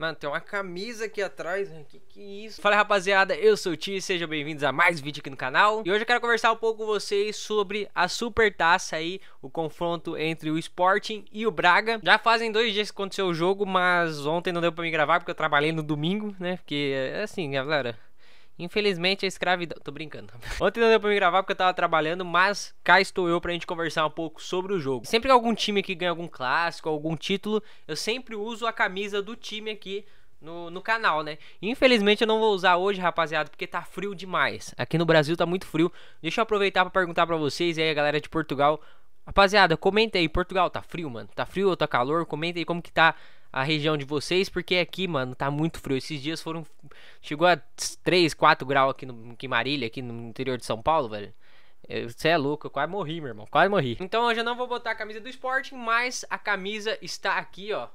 Mano, tem uma camisa aqui atrás, velho. Que que é isso? Fala, rapaziada. Eu sou o Ti. Sejam bem-vindos a mais um vídeo aqui no canal. E hoje eu quero conversar um pouco com vocês sobre a Supertaça aí. O confronto entre o Sporting e o Braga. Já fazem dois dias que aconteceu o jogo, mas ontem não deu pra me gravar porque eu trabalhei no domingo, né? Porque, é assim, galera... Infelizmente a escravidão. Tô brincando. Ontem não deu pra me gravar porque eu tava trabalhando, mas cá estou eu pra gente conversar um pouco sobre o jogo. Sempre que algum time aqui ganha algum clássico, algum título, eu sempre uso a camisa do time aqui no, no, canal, né? Infelizmente eu não vou usar hoje, rapaziada, porque tá frio demais. Aqui no Brasil tá muito frio. Deixa eu aproveitar para perguntar para vocês e aí, a galera de Portugal. Rapaziada, comenta aí, Portugal tá frio, mano? Tá frio ou tá calor? Comenta aí como que tá a região de vocês, porque aqui, mano, tá muito frio. Esses dias foram. Chegou a 3, 4 graus aqui no Quimarilha, Marília, aqui no interior de São Paulo, velho. Você é louco, eu quase morri, meu irmão. Quase morri. Então hoje eu não vou botar a camisa do Sporting, mas a camisa está aqui, ó.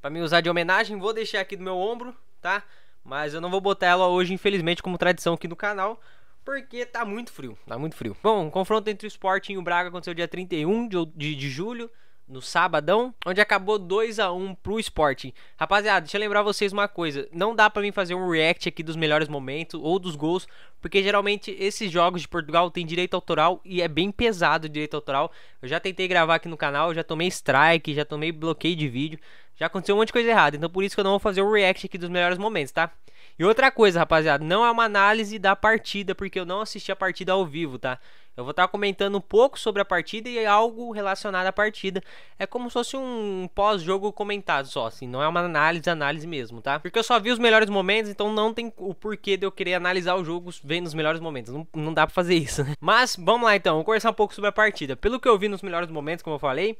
Pra me usar de homenagem, vou deixar aqui do meu ombro, tá? Mas eu não vou botar ela hoje, infelizmente, como tradição aqui no canal. Porque tá muito frio, tá muito frio. Bom, o confronto entre o Sporting e o Braga aconteceu dia 31 de, de, de julho no sabadão, onde acabou 2 a 1 pro Sporting. Rapaziada, deixa eu lembrar vocês uma coisa, não dá para mim fazer um react aqui dos melhores momentos ou dos gols, porque geralmente esses jogos de Portugal tem direito autoral e é bem pesado o direito autoral. Eu já tentei gravar aqui no canal, já tomei strike, já tomei bloqueio de vídeo, já aconteceu um monte de coisa errada, então por isso que eu não vou fazer um react aqui dos melhores momentos, tá? E outra coisa, rapaziada, não é uma análise da partida, porque eu não assisti a partida ao vivo, tá? Eu vou estar comentando um pouco sobre a partida e algo relacionado à partida. É como se fosse um pós-jogo comentado só, assim, não é uma análise, análise mesmo, tá? Porque eu só vi os melhores momentos, então não tem o porquê de eu querer analisar o jogo vendo os melhores momentos. Não, não dá pra fazer isso, né? Mas vamos lá então, Vou conversar um pouco sobre a partida. Pelo que eu vi nos melhores momentos, como eu falei,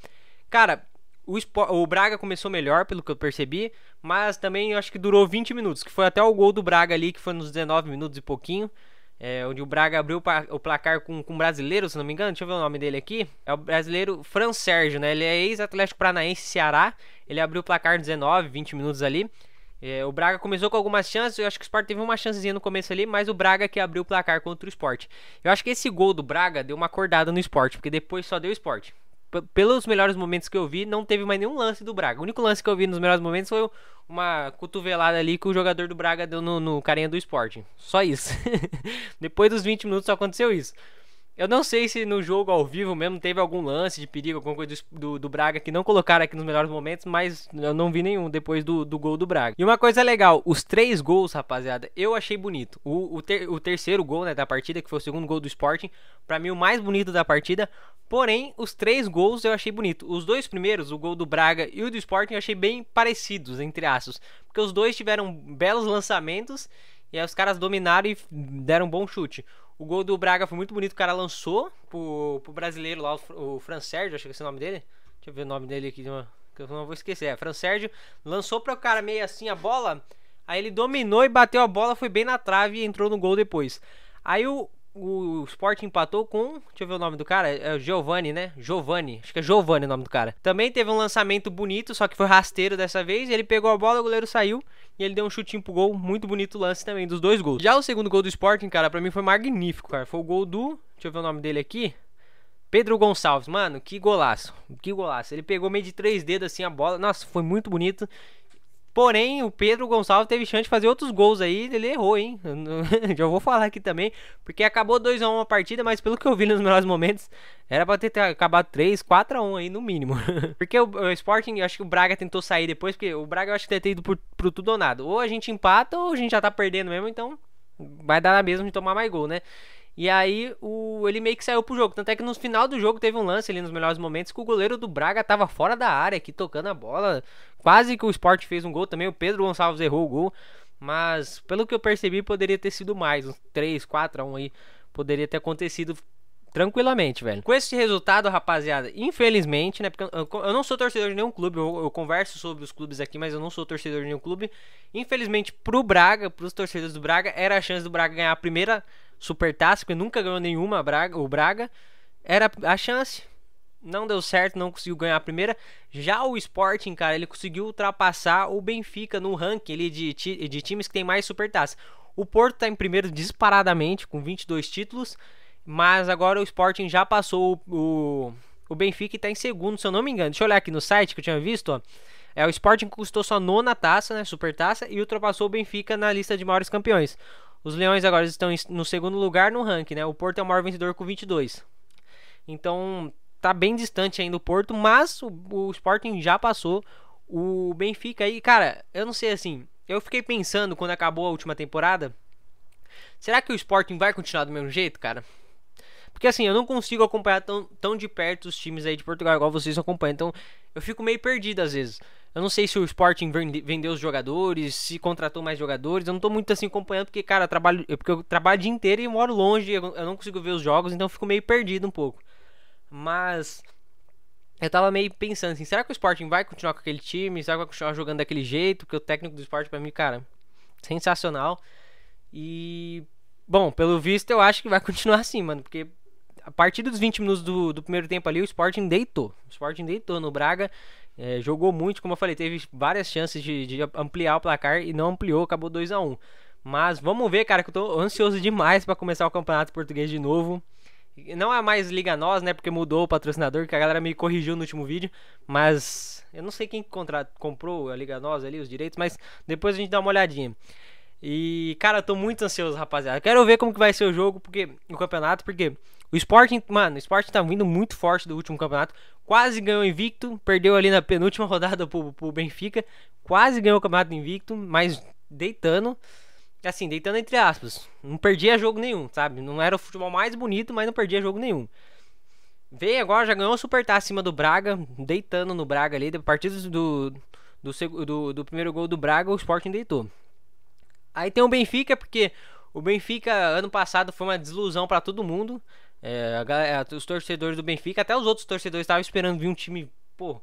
cara, o, o, Braga começou melhor, pelo que eu percebi, mas também eu acho que durou 20 minutos, que foi até o gol do Braga ali, que foi nos 19 minutos e pouquinho. É, onde o Braga abriu o placar com, com um brasileiro, se não me engano, deixa eu ver o nome dele aqui. É o brasileiro Fran Sérgio, né? Ele é ex-Atlético Paranaense Ceará. Ele abriu o placar 19, 20 minutos ali. É, o Braga começou com algumas chances, eu acho que o Sport teve uma chancezinha no começo ali, mas o Braga que abriu o placar contra o Sport. Eu acho que esse gol do Braga deu uma acordada no Sport, porque depois só deu Sport pelos melhores momentos que eu vi, não teve mais nenhum lance do Braga. O único lance que eu vi nos melhores momentos foi uma cotovelada ali que o jogador do Braga deu no, no carinha do Sporting. Só isso. Depois dos 20 minutos só aconteceu isso. Eu não sei se no jogo ao vivo mesmo teve algum lance de perigo, alguma coisa do, do Braga que não colocaram aqui nos melhores momentos, mas eu não vi nenhum depois do, do gol do Braga. E uma coisa legal, os três gols, rapaziada, eu achei bonito. O, o, ter, o terceiro gol né, da partida, que foi o segundo gol do Sporting, para mim o mais bonito da partida. Porém, os três gols eu achei bonito. Os dois primeiros, o gol do Braga e o do Sporting, eu achei bem parecidos, entre aspas. Porque os dois tiveram belos lançamentos e aí os caras dominaram e deram um bom chute. O gol do Braga foi muito bonito, o cara lançou pro, pro brasileiro lá, o, o Fran Sérgio, acho que é o nome dele. Deixa eu ver o nome dele aqui, que eu não vou esquecer. É, Fran Sérgio lançou para o cara meio assim a bola, aí ele dominou e bateu a bola, foi bem na trave e entrou no gol depois. Aí o o Sport empatou com, deixa eu ver o nome do cara, é o Giovanni, né? Giovanni, acho que é Giovanni o nome do cara. Também teve um lançamento bonito, só que foi rasteiro dessa vez, ele pegou a bola, o goleiro saiu e ele deu um chutinho pro gol, muito bonito lance também dos dois gols. Já o segundo gol do Sporting, cara, para mim foi magnífico, cara. Foi o gol do, deixa eu ver o nome dele aqui, Pedro Gonçalves, mano, que golaço. Que golaço. Ele pegou meio de três dedos assim a bola. Nossa, foi muito bonito. Porém, o Pedro Gonçalves teve chance de fazer outros gols aí, ele errou, hein? Já vou falar aqui também, porque acabou 2 a 1 a partida, mas pelo que eu vi nos melhores momentos, era pra ter acabado 3, 4 a 1 aí no mínimo. porque o, o Sporting, acho que o Braga tentou sair depois, porque o Braga eu acho que deve ter ido por pro tudo ou nada. Ou a gente empata ou a gente já tá perdendo mesmo, então vai dar na mesma de tomar mais gol, né? E aí o, ele meio que saiu pro jogo. Tanto é que no final do jogo teve um lance ali nos melhores momentos que o goleiro do Braga tava fora da área aqui tocando a bola. Quase que o Sport fez um gol também. O Pedro Gonçalves errou o gol. Mas pelo que eu percebi, poderia ter sido mais. Uns 3, 4 a 1 aí. Poderia ter acontecido tranquilamente, velho. Com esse resultado, rapaziada, infelizmente, né? Porque eu, não sou torcedor de nenhum clube, eu, eu, converso sobre os clubes aqui, mas eu não sou torcedor de nenhum clube. Infelizmente, pro Braga, pros torcedores do Braga, era a chance do Braga ganhar a primeira supertássico e nunca ganhou nenhuma Braga, o Braga, era a chance. Não deu certo, não conseguiu ganhar a primeira. Já o Sporting, cara, ele conseguiu ultrapassar o Benfica no ranking ele, de, de times que tem mais supertaça. O Porto está em primeiro disparadamente, com 22 títulos. Mas agora o Sporting já passou o, o Benfica e tá em segundo, se eu não me engano. Deixa eu olhar aqui no site que eu tinha visto, ó. É, o Sporting conquistou sua nona taça, né, super taça, e ultrapassou o Benfica na lista de maiores campeões. Os Leões agora estão no segundo lugar no ranking, né? O Porto é o maior vencedor com 22. Então, tá bem distante ainda o Porto, mas o, o Sporting já passou o Benfica aí, cara, eu não sei assim, eu fiquei pensando quando acabou a última temporada, será que o Sporting vai continuar do mesmo jeito, cara? Porque assim, eu não consigo acompanhar tão, tão de perto os times aí de Portugal, igual vocês acompanham. Então, eu fico meio perdido às vezes. Eu não sei se o Sporting vendeu os jogadores, se contratou mais jogadores. Eu não tô muito assim acompanhando, porque, cara, eu trabalho, eu, porque eu trabalho o dia inteiro e moro longe, eu, eu não consigo ver os jogos, então eu fico meio perdido um pouco. Mas. Eu tava meio pensando assim, será que o Sporting vai continuar com aquele time? Será que vai continuar jogando daquele jeito? Porque o técnico do Sporting, pra mim, cara, sensacional. E. Bom, pelo visto eu acho que vai continuar assim, mano. Porque a partir dos 20 minutos do, do primeiro tempo ali, o Sporting deitou. O Sporting deitou no Braga. É, jogou muito, como eu falei, teve várias chances de, de ampliar o placar e não ampliou, acabou 2 a 1 Mas vamos ver, cara, que eu tô ansioso demais para começar o Campeonato Português de novo. Não é mais Liga Nós, né? Porque mudou o patrocinador, que a galera me corrigiu no último vídeo. Mas eu não sei quem comprou a Liga Nós ali, os direitos, mas depois a gente dá uma olhadinha. E, cara, eu tô muito ansioso, rapaziada. Quero ver como que vai ser o jogo, porque o campeonato, porque o Sporting, mano, o Sporting tá vindo muito forte do último campeonato. Quase ganhou o invicto, perdeu ali na penúltima rodada pro, pro Benfica. Quase ganhou o campeonato invicto, mas deitando. Assim, deitando entre aspas. Não perdia jogo nenhum, sabe? Não era o futebol mais bonito, mas não perdia jogo nenhum. Veio agora, já ganhou o Supertar acima do Braga, deitando no Braga ali. A partir do, do, do, do primeiro gol do Braga, o Sporting deitou. Aí tem o Benfica, porque o Benfica ano passado foi uma desilusão para todo mundo. É, galera, é, os torcedores do Benfica, até os outros torcedores estavam esperando vir um time, pô,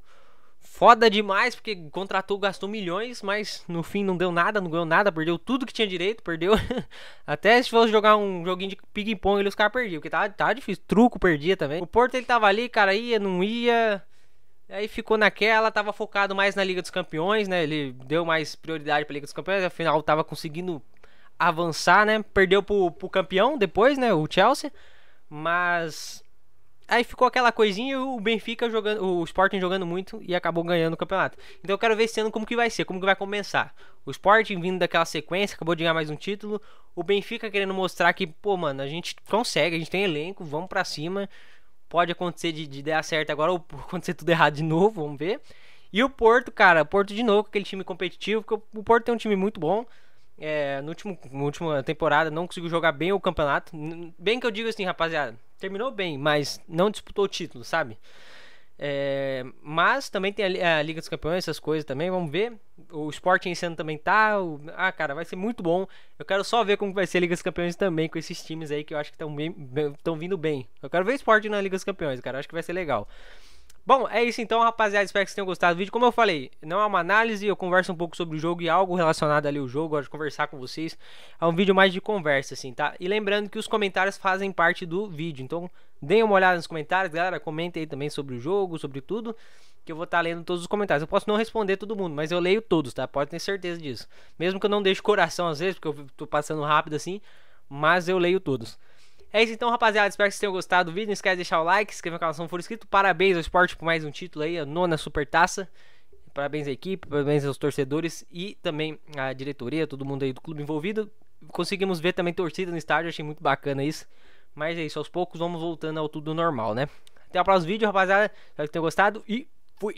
foda demais, porque contratou, gastou milhões, mas no fim não deu nada, não ganhou nada, perdeu tudo que tinha direito, perdeu. Até se fosse jogar um joguinho de ping-pong, ele os caras perdiam, porque tava, tava difícil, truco perdia também. O Porto ele tava ali, cara, ia, não ia. Aí ficou naquela, tava focado mais na Liga dos Campeões, né? Ele deu mais prioridade pra Liga dos Campeões, afinal tava conseguindo avançar, né? Perdeu pro, pro campeão depois, né? O Chelsea. Mas aí ficou aquela coisinha, o Benfica jogando, o Sporting jogando muito e acabou ganhando o campeonato. Então eu quero ver esse ano como que vai ser, como que vai começar. O Sporting vindo daquela sequência, acabou de ganhar mais um título, o Benfica querendo mostrar que, pô, mano, a gente consegue, a gente tem elenco, vamos para cima. Pode acontecer de, de dar certo agora ou acontecer tudo errado de novo, vamos ver. E o Porto, cara, Porto de novo, aquele time competitivo, porque o Porto tem um time muito bom, é, no último, na última temporada não conseguiu jogar bem o campeonato. Bem que eu digo assim, rapaziada, terminou bem, mas não disputou o título, sabe? É, mas também tem a, a, Liga dos Campeões, essas coisas também, vamos ver. O Sporting esse ano também tá. O, ah, cara, vai ser muito bom. Eu quero só ver como vai ser a Liga dos Campeões também com esses times aí que eu acho que estão vindo bem. Eu quero ver o Sporting na Liga dos Campeões, cara, eu acho que vai ser legal. Bom, é isso então, rapaziada. Espero que vocês tenham gostado do vídeo. Como eu falei, não é uma análise, eu converso um pouco sobre o jogo e algo relacionado ali ao jogo. gosto de conversar com vocês. É um vídeo mais de conversa, assim, tá? E lembrando que os comentários fazem parte do vídeo. Então, deem uma olhada nos comentários, galera. Comentem aí também sobre o jogo, sobre tudo. Que eu vou estar tá lendo todos os comentários. Eu posso não responder todo mundo, mas eu leio todos, tá? Pode ter certeza disso. Mesmo que eu não deixe coração às vezes, porque eu tô passando rápido assim. Mas eu leio todos. É isso então, rapaziada. Espero que vocês tenham gostado do vídeo. Não esquece de deixar o like, inscrever no canal se não for inscrito. Parabéns ao esporte por mais um título aí, a nona supertaça. Parabéns à equipe, parabéns aos torcedores e também à diretoria, todo mundo aí do clube envolvido. Conseguimos ver também torcida no estádio, achei muito bacana isso. Mas é isso, aos poucos vamos voltando ao tudo normal, né? Até o próximo vídeo, rapaziada. Espero que tenham gostado e